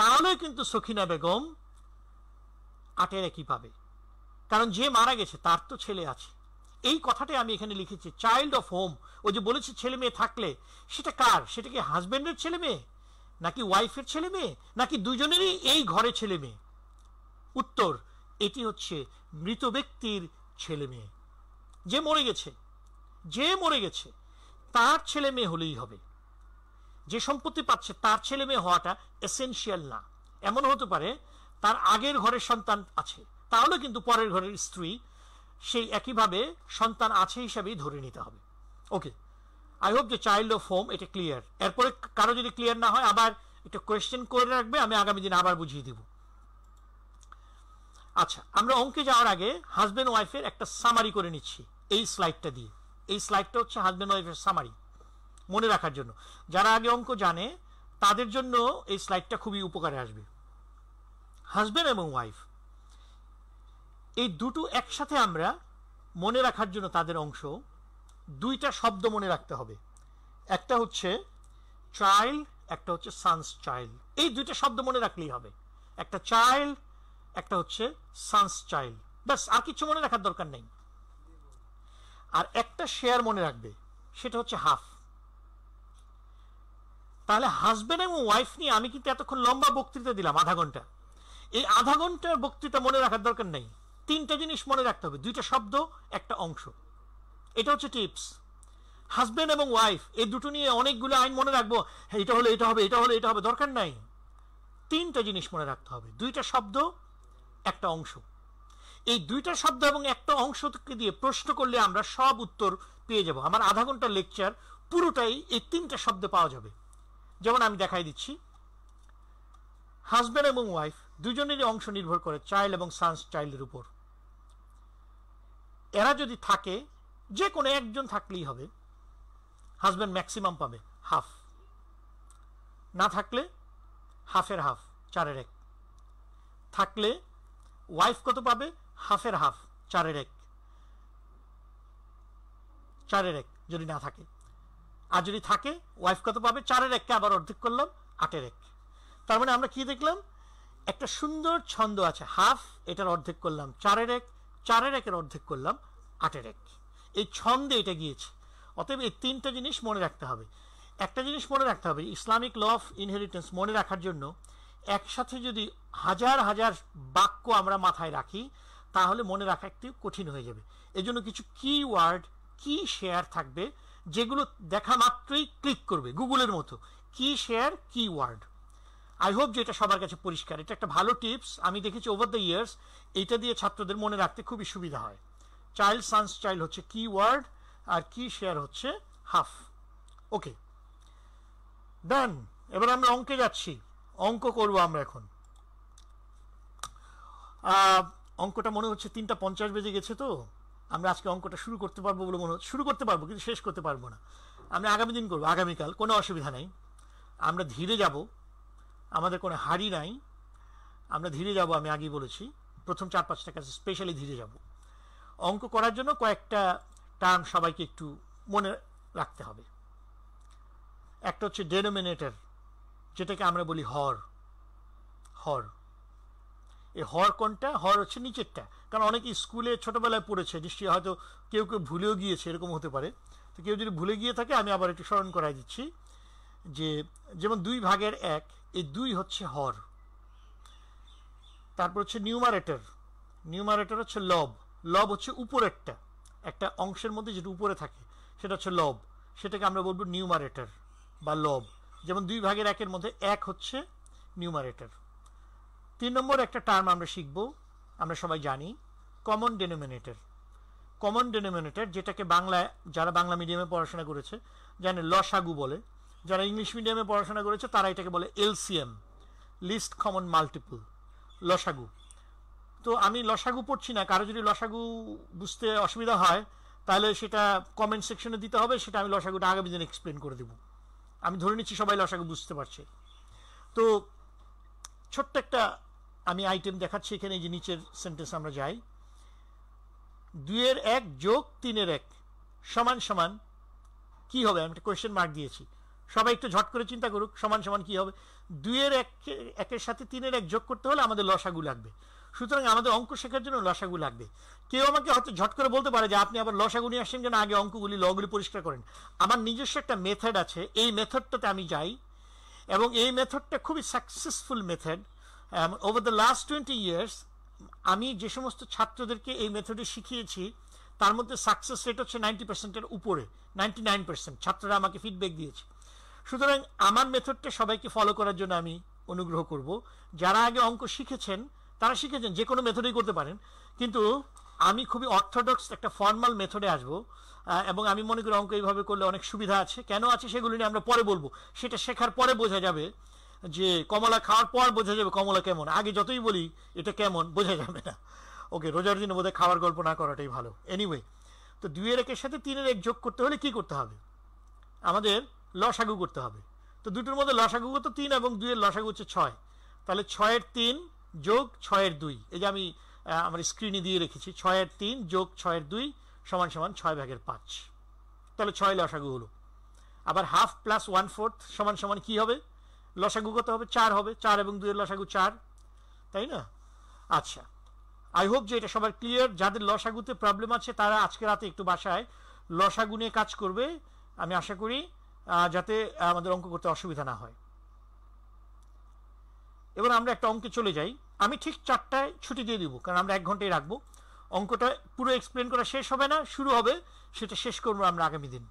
তাহলে কিন্তু সখিনা বেগম আটের একই পাবে কারণ যে মারা গেছে তার তো ছেলে আছে এই কথাটাই আমি এখানে লিখেছি চাইল্ড অফ হোম ও যে বলেছে ছেলে মেয়ে থাকলে সেটা কার সেটা কি হাজব্যান্ডের ছেলে মেয়ে নাকি ওয়াইফের ছেলে মেয়ে নাকি দুজনেরই এই ঘরে ছেলে মেয়ে উত্তর এটি হচ্ছে মৃত ব্যক্তির ছেলে মেয়ে যে মরে গেছে যে মরে গেছে তার ছেলে মেয়ে হলেই হবে যে সম্পত্তি পাচ্ছে তার ছেলে মেয়ে হওয়াটা এসেন্সিয়াল না এমন হতে পারে তার আগের ঘরের সন্তান আছে তাহলে কিন্তু পরের ঘরের স্ত্রী সেই একইভাবে সন্তান আছে হিসাবেই ধরে নিতে হবে ওকে আই হোপ যে চাইল্ড অফ হোম এটা ক্লিয়ার এরপরে কারো যদি ক্লিয়ার না হয় আবার একটা কোয়েশ্চেন করে রাখবে আমি আগামী দিন আবার বুঝিয়ে দেবো আচ্ছা আমরা অঙ্কে যাওয়ার আগে হাজব্যান্ড ওয়াইফের একটা সামারি করে নিচ্ছি এই স্লাইডটা দিয়ে এই স্লাইডটা হচ্ছে হাজব্যান্ড ওয়াইফের সামারি মনে রাখার জন্য যারা আগে অঙ্ক জানে তাদের জন্য এই স্লাইডটা খুবই উপকারে আসবে হাজব্যান্ড এবং ওয়াইফ এই দুটো একসাথে আমরা মনে রাখার জন্য তাদের অংশ দুইটা শব্দ মনে রাখতে হবে একটা হচ্ছে চাইল্ড একটা হচ্ছে সানস চাইল্ড এই দুইটা শব্দ মনে রাখলেই হবে একটা চাইল্ড একটা হচ্ছে সানস চাইল্ড ব্যাস আর কিছু মনে রাখার দরকার নেই আর একটা শেয়ার মনে রাখবে সেটা হচ্ছে হাফ তাহলে হাজব্যান্ড এবং ওয়াইফ নিয়ে আমি কিন্তু এতক্ষণ লম্বা বক্তৃতা দিলাম আধা ঘন্টা এই আধা ঘন্টার বক্তৃতা মনে রাখার দরকার নেই তিনটা জিনিস মনে রাখতে হবে দুইটা শব্দ একটা অংশ এটা হচ্ছে টিপস হাজব্যান্ড এবং ওয়াইফ এই দুটো নিয়ে অনেকগুলো আইন মনে রাখবো হ্যাঁ, এটা হলে এটা হবে এটা হলে এটা হবে দরকার নাই তিনটা জিনিস মনে রাখতে হবে দুইটা শব্দ একটা অংশ এই দুইটা শব্দ এবং একটা অংশকে দিয়ে প্রশ্ন করলে আমরা সব উত্তর পেয়ে যাব আমার আধা ঘন্টা লেকচার পুরোটাই এই তিনটা শব্দে পাওয়া যাবে যেমন আমি দেখাই দিচ্ছি হাজব্যান্ড এবং ওয়াইফ দুজনেরই অংশ নির্ভর করে চাইল্ড এবং সান্স চাইল্ডের উপর এরা যদি থাকে যে কোনো একজন থাকলেই হবে হাজব্যান্ড ম্যাক্সিমাম পাবে হাফ না থাকলে হাফের হাফ চারের এক থাকলে ওয়াইফ কত পাবে হাফের হাফ চারের এক চারের এক যদি না থাকে আর যদি থাকে ওয়াইফ কত পাবে চারের এককে আবার অর্ধেক করলাম আটের এক তার মানে আমরা কি দেখলাম একটা সুন্দর ছন্দ আছে হাফ এটার অর্ধেক করলাম চারের এক চারের একের অর্ধেক করলাম আটের এক এই ছন্দে এটা গিয়েছে অতএব এই তিনটা জিনিস মনে রাখতে হবে একটা জিনিস মনে রাখতে হবে ইসলামিক ল অফ ইনহেরিটেন্স মনে রাখার জন্য একসাথে যদি হাজার হাজার বাক্য আমরা মাথায় রাখি তাহলে মনে রাখা একটু কঠিন হয়ে যাবে এজন্য কিছু কি ওয়ার্ড কি শেয়ার থাকবে যেগুলো দেখা মাত্রই ক্লিক করবে গুগলের মতো কি শেয়ার কি ওয়ার্ড আই হোপ যে এটা সবার কাছে পরিষ্কার এটা একটা ভালো টিপস আমি দেখেছি ওভার দ্য ইয়ার্স এটা দিয়ে ছাত্রদের মনে রাখতে খুবই সুবিধা হয় চাইল্ড সান্স চাইল্ড হচ্ছে কি ওয়ার্ড আর কি শেয়ার হচ্ছে হাফ ওকে দেন এবার আমরা অঙ্কে যাচ্ছি অঙ্ক করব আমরা এখন অঙ্কটা মনে হচ্ছে তিনটা পঞ্চাশ বেজে গেছে তো আমরা আজকে অঙ্কটা শুরু করতে পারবো বলে মনে হচ্ছে শুরু করতে পারবো কিন্তু শেষ করতে পারবো না আমরা আগামী দিন করবো আগামীকাল কোনো অসুবিধা নাই আমরা ধীরে যাব আমাদের কোনো হাড়ি নাই আমরা ধীরে যাব আমি আগেই বলেছি প্রথম চার পাঁচটা কাছে স্পেশালি ধীরে যাব অঙ্ক করার জন্য কয়েকটা টার্ম সবাইকে একটু মনে রাখতে হবে একটা হচ্ছে ডেনোমিনেটার যেটাকে আমরা বলি হর হর এ হর কোনটা হর হচ্ছে নিচেরটা কারণ অনেকে স্কুলে ছোটোবেলায় পড়েছে নিশ্চয়ই হয়তো কেউ কেউ ভুলেও গিয়েছে এরকম হতে পারে তো কেউ যদি ভুলে গিয়ে থাকে আমি আবার একটু স্মরণ করাই দিচ্ছি যে যেমন দুই ভাগের এক এই দুই হচ্ছে হর তারপর হচ্ছে নিউমারেটর নিউমারেটর হচ্ছে লব লব হচ্ছে উপরেরটা একটা অংশের মধ্যে যেটা উপরে থাকে সেটা হচ্ছে লব সেটাকে আমরা বলবো নিউমারেটর বা লব যেমন দুই ভাগের একের মধ্যে এক হচ্ছে নিউমারেটার তিন নম্বর একটা টার্ম আমরা শিখব আমরা সবাই জানি কমন ডেনোমিনেটার কমন ডেনোমিনেটার যেটাকে বাংলায় যারা বাংলা মিডিয়ামে পড়াশোনা করেছে জানে লসাগু বলে যারা ইংলিশ মিডিয়ামে পড়াশোনা করেছে তারা এটাকে বলে এলসিএম লিস্ট কমন মাল্টিপল লসাগু তো আমি লসাগু পড়ছি না কারো যদি লসাগু বুঝতে অসুবিধা হয় তাহলে সেটা কমেন্ট সেকশনে দিতে হবে সেটা আমি লসাগুটা আগামী দিন এক্সপ্লেন করে দেবো আমি ধরে নিচ্ছি সবাই লসাগু বুঝতে পারছে তো ছোট্ট একটা আমি আইটেম দেখাচ্ছি এখানে যে নিচের সেন্টেন্স আমরা যাই দুইয়ের এক যোগ তিনের এক সমান সমান কি হবে আমি একটা কোয়েশ্চেন মার্ক দিয়েছি সবাই একটু ঝট করে চিন্তা করুক সমান সমান কি হবে দুইয়ের এক একের সাথে তিনের এক যোগ করতে হলে আমাদের লসাগু লাগবে সুতরাং আমাদের অঙ্ক শেখার জন্য লসাগু লাগবে কেউ আমাকে হয়তো ঝট করে বলতে পারে যে আপনি আবার লসাগু নিয়ে আসছেন যেন আগে অঙ্কগুলি লগুলি পরিষ্কার করেন আমার নিজস্ব একটা মেথড আছে এই মেথডটাতে আমি যাই এবং এই মেথডটা খুবই successful method over the last twenty years আমি যে সমস্ত ছাত্রদেরকে এই মেথডে শিখিয়েছি তার মধ্যে সাকসেস রেট হচ্ছে নাইনটি পার্সেন্টের উপরে নাইনটি নাইন পার্সেন্ট ছাত্ররা আমাকে ফিডব্যাক দিয়েছে সুতরাং আমার মেথডটা সবাইকে ফলো করার জন্য আমি অনুগ্রহ করব যারা আগে অঙ্ক শিখেছেন তারা শিখেছেন যে কোনো মেথডেই করতে পারেন কিন্তু আমি খুবই অর্থোডক্স একটা ফর্মাল মেথডে আসব এবং আমি মনে করি অঙ্ক এইভাবে করলে অনেক সুবিধা আছে কেন আছে সেগুলো নিয়ে আমরা পরে বলবো সেটা শেখার পরে বোঝা যাবে যে কমলা খাওয়ার পর বোঝা যাবে কমলা কেমন আগে যতই বলি এটা কেমন বোঝা যাবে না ওকে রোজার দিনে বোধহয় খাওয়ার গল্প না করাটাই ভালো এনিওয়ে তো দুইয়ের একের সাথে তিনের এক যোগ করতে হলে কি করতে হবে আমাদের লসাগু করতে হবে তো দুটোর মধ্যে লসাগু তো তিন এবং দুইয়ের লসাগু হচ্ছে ছয় তাহলে ছয়ের তিন যোগ ছয়ের দুই এই যে আমি আমার স্ক্রিনে দিয়ে রেখেছি ছয়ের তিন যোগ ছয়ের দুই সমান সমান ছয় ভাগের পাঁচ তাহলে ছয় লসাগু হলো আবার হাফ প্লাস ওয়ান ফোর্থ সমান সমান কী হবে লসাগু কত হবে চার হবে চার এবং দুইয়ের লসাগু চার তাই না আচ্ছা আই হোপ যে এটা সবার ক্লিয়ার যাদের লসাগুতে প্রবলেম আছে তারা আজকে রাতে একটু বাসায় লসাগু নিয়ে কাজ করবে আমি আশা করি যাতে আমাদের অঙ্ক করতে অসুবিধা না হয় এবার আমরা একটা অঙ্কে চলে যাই আমি ঠিক চারটায় ছুটি দিয়ে দিব কারণ আমরা এক ঘন্টায় রাখবো অঙ্কটা পুরো এক্সপ্লেন করা শেষ হবে না শুরু হবে সেটা শেষ করবো আমরা আগামী দিন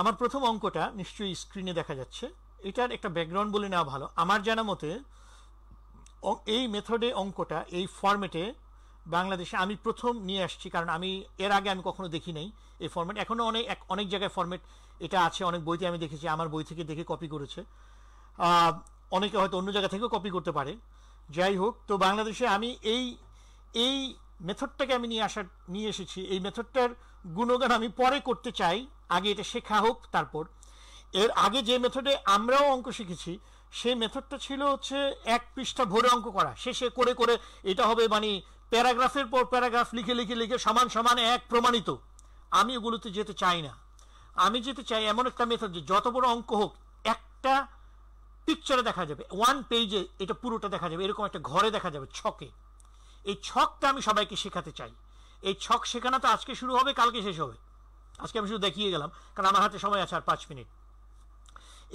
আমার প্রথম অঙ্কটা নিশ্চয়ই স্ক্রিনে দেখা যাচ্ছে এটার একটা ব্যাকগ্রাউন্ড বলে নেওয়া ভালো আমার জানা মতে এই মেথডে অঙ্কটা এই ফর্মেটে বাংলাদেশে আমি প্রথম নিয়ে আসছি কারণ আমি এর আগে আমি কখনো দেখি নাই এই ফর্মেট এখনও অনেক অনেক জায়গায় ফর্মেট এটা আছে অনেক বইতে আমি দেখেছি আমার বই থেকে দেখে কপি করেছে অনেকে হয়তো অন্য জায়গা থেকেও কপি করতে পারে যাই হোক তো বাংলাদেশে আমি এই এই মেথডটাকে আমি নিয়ে আসার নিয়ে এসেছি এই মেথডটার গুণগান আমি পরে করতে চাই আগে এটা শেখা হোক তারপর এর আগে যে মেথডে আমরাও অঙ্ক শিখেছি সেই মেথডটা ছিল হচ্ছে এক পৃষ্ঠা ভরে অঙ্ক করা শেষে করে করে এটা হবে মানে প্যারাগ্রাফের পর প্যারাগ্রাফ লিখে লিখে লিখে সমান সমান এক প্রমাণিত আমি ওগুলোতে যেতে চাই না আমি যেতে চাই এমন একটা মেথড যে যত বড় অঙ্ক হোক একটা পিকচারে দেখা যাবে ওয়ান পেজে এটা পুরোটা দেখা যাবে এরকম একটা ঘরে দেখা যাবে ছকে এই ছকটা আমি সবাইকে শেখাতে চাই এই ছক শেখানো তো আজকে শুরু হবে কালকে শেষ হবে আজকে আমি শুধু দেখিয়ে গেলাম কারণ আমার হাতে সময় আছে আর পাঁচ মিনিট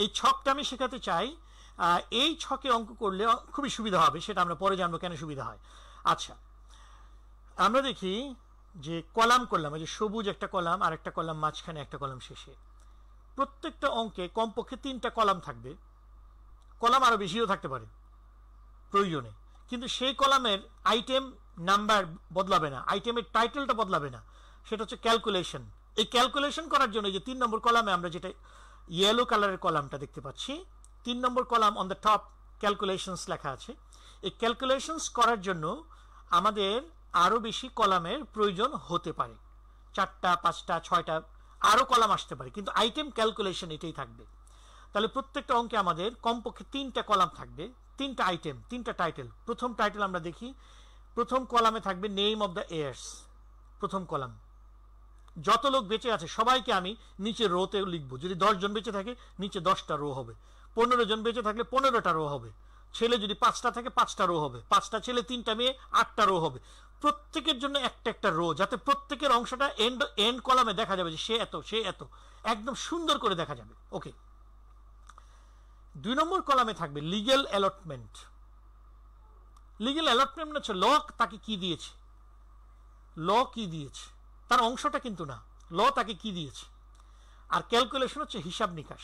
এই ছকটা আমি শেখাতে চাই এই ছকে অঙ্ক করলে খুবই সুবিধা হবে সেটা আমরা পরে জানবো কেন সুবিধা হয় আচ্ছা আমরা দেখি যে কলাম করলাম ওই যে সবুজ একটা কলাম আর একটা কলাম মাঝখানে একটা কলাম শেষে প্রত্যেকটা অঙ্কে কমপক্ষে তিনটা কলাম থাকবে কলাম আরও বেশিও থাকতে পারে প্রয়োজনে কিন্তু সেই কলামের আইটেম নাম্বার বদলাবে না আইটেমের টাইটেলটা বদলাবে না সেটা হচ্ছে ক্যালকুলেশন এই ক্যালকুলেশন করার জন্য যে তিন নম্বর কলামে আমরা যেটা ইয়েলো কালারের কলামটা দেখতে পাচ্ছি তিন নম্বর column on the top calculations লেখা আছে এই ক্যালকুলেশনস করার জন্য আমাদের আরও বেশি কলামের প্রয়োজন হতে পারে চারটা পাঁচটা ছয়টা আরও কলাম আসতে পারে কিন্তু আইটেম ক্যালকুলেশন এটাই থাকবে তাহলে প্রত্যেকটা অঙ্কে আমাদের কমপক্ষে তিনটা কলাম থাকবে তিনটা আইটেম তিনটা টাইটেল প্রথম টাইটেল আমরা দেখি প্রথম কলামে থাকবে নেম অব দ্য এয়ার্স প্রথম কলাম যত লোক বেঁচে আছে সবাইকে আমি নিচে রোতে লিখবো যদি দশজন বেঁচে থাকে নিচে দশটা রো হবে পনেরো জন বেঁচে থাকলে পনেরোটা রো হবে ছেলে যদি পাঁচটা থাকে পাঁচটা রো হবে পাঁচটা ছেলে তিনটা মেয়ে আটটা রো হবে প্রত্যেকের জন্য একটা একটা রো যাতে প্রত্যেকের অংশটা এন্ড এন্ড কলামে দেখা যাবে যে সে এত সে এত একদম সুন্দর করে দেখা যাবে ওকে দুই নম্বর কলামে থাকবে লিগেল অ্যালটমেন্ট লিগেল অ্যালটমেন্ট হচ্ছে ল তাকে কি দিয়েছে ল কি দিয়েছে তার অংশটা কিন্তু না ল তাকে কি দিয়েছে আর ক্যালকুলেশন হচ্ছে হিসাব নিকাশ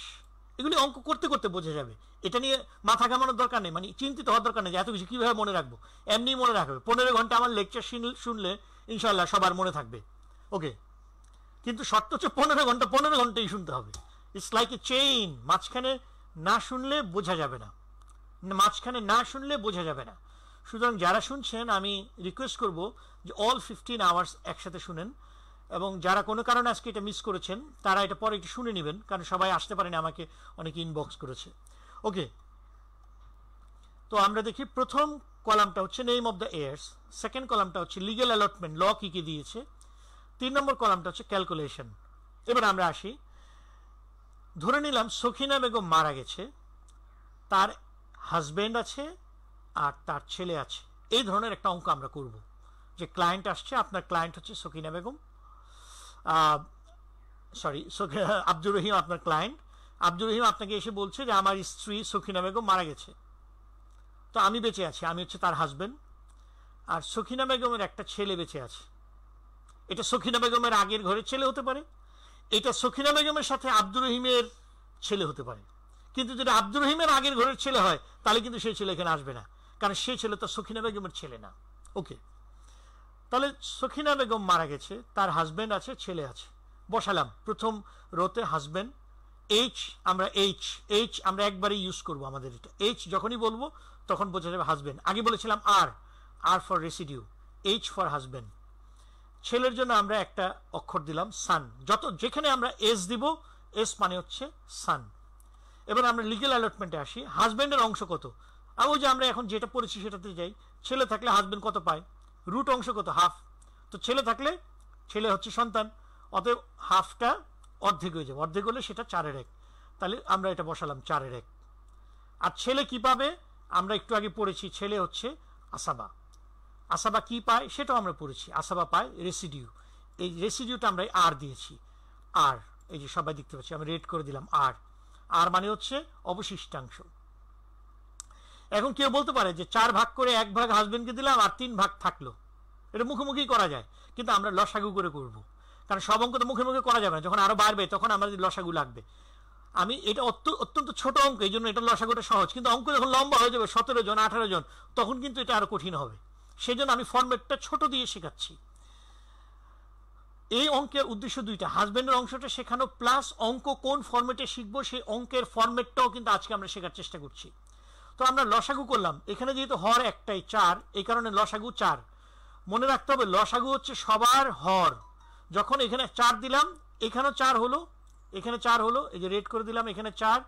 এগুলি অঙ্ক করতে করতে বোঝা যাবে এটা নিয়ে মাথা ঘামানোর দরকার নেই মানে চিন্তিত হওয়ার দরকার নেই যে এত কিছু কীভাবে মনে রাখবো এমনি মনে রাখবে পনেরো ঘন্টা আমার লেকচার শুনলে ইনশাল্লাহ সবার মনে থাকবে ওকে কিন্তু শর্ত হচ্ছে পনেরো ঘন্টা পনেরো ঘন্টাই শুনতে হবে ইটস লাইক এ চেইন মাঝখানে না শুনলে বোঝা যাবে না মাঝখানে না শুনলে বোঝা যাবে না সুতরাং যারা শুনছেন আমি রিকোয়েস্ট করব যে অল ফিফটিন আওয়ার্স একসাথে শুনেন এবং যারা কোনো কারণে আজকে এটা মিস করেছেন তারা এটা পরে একটু শুনে নেবেন কারণ সবাই আসতে পারেনি আমাকে অনেকে ইনবক্স করেছে ওকে তো আমরা দেখি প্রথম কলামটা হচ্ছে name of the heirs second কলামটা হচ্ছে লিগেল অ্যালটমেন্ট ল কী কী দিয়েছে তিন নম্বর কলামটা হচ্ছে ক্যালকুলেশন এবার আমরা আসি ধরে নিলাম সখিনা বেগম মারা গেছে তার হাজব্যান্ড আছে আর তার ছেলে আছে এই ধরনের একটা অঙ্ক আমরা করব যে ক্লায়েন্ট আসছে আপনার ক্লায়েন্ট হচ্ছে সখিনা বেগম সরি আব্দুর রহিম আপনার ক্লায়েন্ট আব্দুর রহিম আপনাকে এসে বলছে যে আমার স্ত্রী সখিনা বেগম মারা গেছে তো আমি বেঁচে আছি আমি হচ্ছে তার হাজব্যান্ড আর সখিনা বেগমের একটা ছেলে বেঁচে আছে এটা সখিনা বেগমের আগের ঘরের ছেলে হতে পারে এটা সখিনা বেগমের সাথে আব্দুর রহিমের ছেলে হতে পারে কিন্তু যদি আব্দুর রহিমের আগের ঘরের ছেলে হয় তাহলে কিন্তু সেই ছেলে এখানে আসবে না কারণ সেই ছেলে তো সখিনা বেগমের ছেলে না ওকে তাহলে সখিনা বেগম মারা গেছে তার হাজব্যান্ড আছে ছেলে আছে বসালাম প্রথম রোতে হাজব্যান্ড এইচ আমরা এইচ এইচ আমরা একবারই ইউজ করব আমাদের এটা এইচ যখনই বলবো তখন বোঝা যাবে হাজব্যান্ড আগে বলেছিলাম আর R for residue H for husband ছেলের জন্য আমরা একটা অক্ষর দিলাম সান যত যেখানে আমরা এস দিব এস মানে হচ্ছে সান এবার আমরা লিগেল অ্যালটমেন্টে আসি হাজব্যান্ডের অংশ কত আর ওই যে আমরা এখন যেটা পড়েছি সেটাতে যাই ছেলে থাকলে হাজব্যান্ড কত পায় রুট অংশ কত হাফ তো ছেলে থাকলে ছেলে হচ্ছে সন্তান অতএব হাফটা অর্ধেক হয়ে যাবে অর্ধেক হলে সেটা চারের এক তাহলে আমরা এটা বসালাম চারের এক আর ছেলে কি পাবে আমরা একটু আগে পড়েছি ছেলে হচ্ছে আসাবা আসাবা কি পায় সেটাও আমরা পড়েছি আসাবা পায় রেসিডিউ এই রেসিডিউটা আমরা আর দিয়েছি আর এই যে সবাই দেখতে পাচ্ছি আমি রেড করে দিলাম আর আর মানে হচ্ছে অবশিষ্টাংশ এখন কেউ বলতে পারে যে চার ভাগ করে এক ভাগ হাজবেন্ডকে দিলাম আর তিন ভাগ থাকলো এটা মুখোমুখি করা যায় কিন্তু আমরা লসাগু করে করব কারণ সব অঙ্ক তো মুখে মুখে করা যাবে না যখন আরও বাড়বে তখন আমাদের লসাগু লাগবে আমি এটা অত্যন্ত ছোট অঙ্ক এই জন্য এটা লসাগুটা সহজ কিন্তু অঙ্ক যখন লম্বা হয়ে যাবে সতেরো জন আঠারো জন তখন কিন্তু এটা আরও কঠিন হবে সেই জন্য আমি ফর্মেটটা ছোট দিয়ে শেখাচ্ছি এই অঙ্কের উদ্দেশ্য দুইটা হাজব্যান্ডের অংশটা শেখানো প্লাস অঙ্ক কোন ফর্মেটে শিখবো সেই অঙ্কের ফর্মেটটাও কিন্তু আজকে আমরা শেখার চেষ্টা করছি তো আমরা লসাগু করলাম এখানে যেহেতু হর একটাই চার এই কারণে লসাগু চার মনে রাখতে হবে লসাগু হচ্ছে সবার হর যখন এখানে চার দিলাম এখানেও চার হলো এখানে চার হলো এই যে রেড করে দিলাম এখানে চার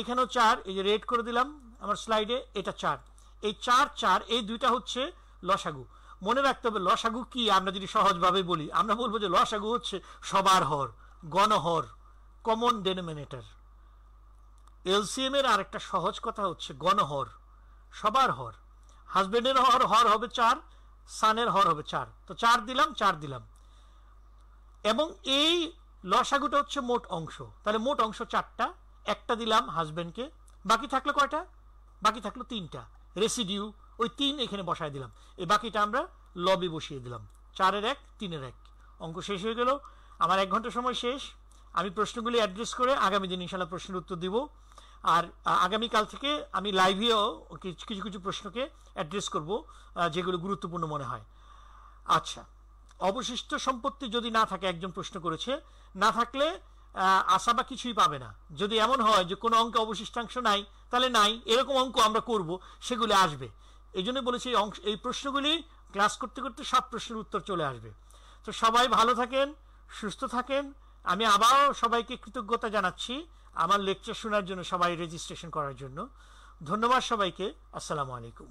এখানেও চার এই যে রেড করে দিলাম আমার স্লাইডে এটা চার এই চার চার এই দুইটা হচ্ছে লসাগু মনে রাখতে হবে লসাগু কি আমরা যদি সহজভাবে বলি আমরা বলবো যে লসাগু হচ্ছে সবার হর গণহর কমন ডেনোমিনেটার এলসিএম এর আরেকটা সহজ কথা হচ্ছে গণহর সবার হর হাজবেন্ডের হর হর হবে চার সানের হর হবে চার তো চার দিলাম চার দিলাম এবং এই লসাগুটা হচ্ছে মোট অংশ তাহলে মোট অংশ চারটা একটা দিলাম হাজবেন্ডকে বাকি থাকলো কয়টা বাকি থাকলো তিনটা রেসিডিউ ওই তিন এখানে বসায় দিলাম এই বাকিটা আমরা লবি বসিয়ে দিলাম চারের এক তিনের এক অঙ্ক শেষ হয়ে গেল আমার এক ঘন্টা সময় শেষ আমি প্রশ্নগুলি অ্যাড্রেস করে আগামী দিন ইনশাল্লাহ প্রশ্নের উত্তর দিব আর আগামীকাল থেকে আমি লাইভেও কিছু কিছু প্রশ্নকে অ্যাড্রেস করব যেগুলো গুরুত্বপূর্ণ মনে হয় আচ্ছা অবশিষ্ট সম্পত্তি যদি না থাকে একজন প্রশ্ন করেছে না থাকলে আশা বা কিছুই পাবে না যদি এমন হয় যে কোনো অঙ্কে অবশিষ্টাংশ নাই তাহলে নাই এরকম অঙ্ক আমরা করব সেগুলি আসবে এই জন্য বলেছি এই অংশ এই প্রশ্নগুলি ক্লাস করতে করতে সব প্রশ্নের উত্তর চলে আসবে তো সবাই ভালো থাকেন সুস্থ থাকেন আমি আবারও সবাইকে কৃতজ্ঞতা জানাচ্ছি আমার লেকচার শোনার জন্য সবাই রেজিস্ট্রেশন করার জন্য ধন্যবাদ সবাইকে আসসালামু আলাইকুম